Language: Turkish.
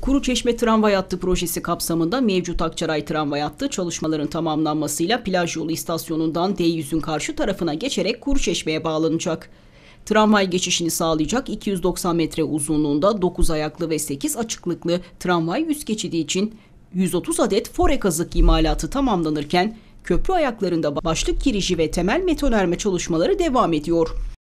Kuru Çeşme Tramvay Hattı projesi kapsamında mevcut Akçaray Tramvay Hattı çalışmaların tamamlanmasıyla plaj yolu istasyonundan D100'ün karşı tarafına geçerek Kuru Çeşme'ye bağlanacak. Tramvay geçişini sağlayacak 290 metre uzunluğunda 9 ayaklı ve 8 açıklıklı tramvay üst geçidi için 130 adet fore kazık imalatı tamamlanırken köprü ayaklarında başlık girişi ve temel metonerme çalışmaları devam ediyor.